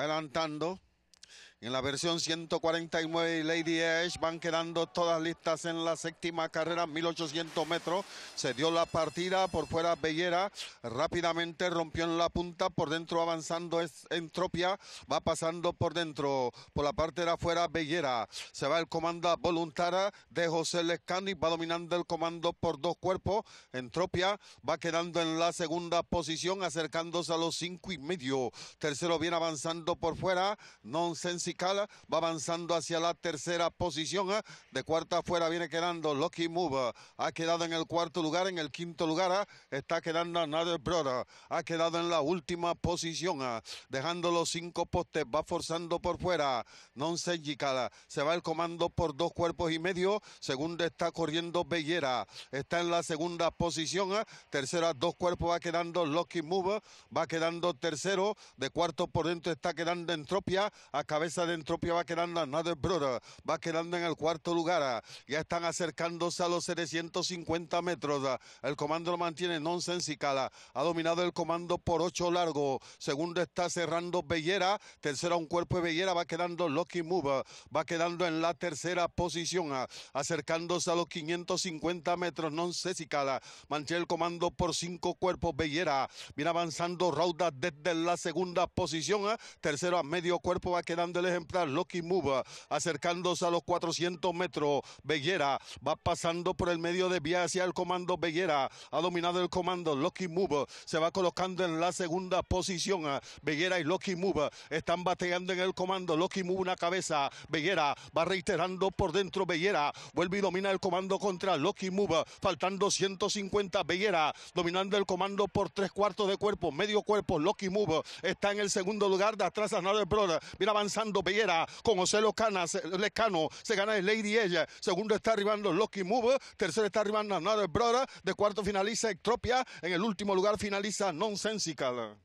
adelantando en la versión 149 Lady Ash van quedando todas listas en la séptima carrera, 1800 metros. Se dio la partida por fuera Bellera, rápidamente rompió en la punta, por dentro avanzando es Entropia, va pasando por dentro, por la parte de afuera Bellera. Se va el comando voluntaria de José Lescani, va dominando el comando por dos cuerpos. Entropia va quedando en la segunda posición, acercándose a los cinco y medio. Tercero viene avanzando por fuera, Nonsense va avanzando hacia la tercera posición. ¿ah? De cuarta afuera viene quedando Lucky Move. ¿ah? Ha quedado en el cuarto lugar. En el quinto lugar ¿ah? está quedando Another Brother. Ha quedado en la última posición. Dejando los cinco postes. Va forzando por fuera. non Chicala. Se va el comando por dos cuerpos y medio. Segundo está corriendo Bellera. Está en la segunda posición. Tercera, dos cuerpos va quedando Lucky Move. Va quedando tercero. De cuarto por dentro está quedando Entropia. A cabeza de Entropía va quedando Another Brother, va quedando en el cuarto lugar. Ya están acercándose a los 750 metros. El comando lo mantiene non y Ha dominado el comando por ocho largos, Segundo está cerrando Bellera. Tercera un cuerpo de Bellera. Va quedando Lucky Move. Va quedando en la tercera posición. Acercándose a los 550 metros. Nonsense y Cala. Mantiene el comando por cinco cuerpos Bellera. Viene avanzando Rauda desde la segunda posición. Tercero a medio cuerpo va quedando ejemplar Loki Move, acercándose a los 400 metros. Bellera, va pasando por el medio de vía hacia el comando. Bellera, ha dominado el comando. Loki Move se va colocando en la segunda posición. Bellera y Loki Move están bateando en el comando. Loki Move una cabeza. Bellera, va reiterando por dentro. Bellera, vuelve y domina el comando contra Loki Move, faltando 150. Bellera, dominando el comando por tres cuartos de cuerpo, medio cuerpo. Loki Move está en el segundo lugar de atrás a Brother. Mira avanzando. Fernando con José Locana, Lescano, se gana el Lady Ella, segundo está arribando Lucky Move, tercero está arribando Another Brother, de cuarto finaliza Ectropia, en el último lugar finaliza Nonsensical.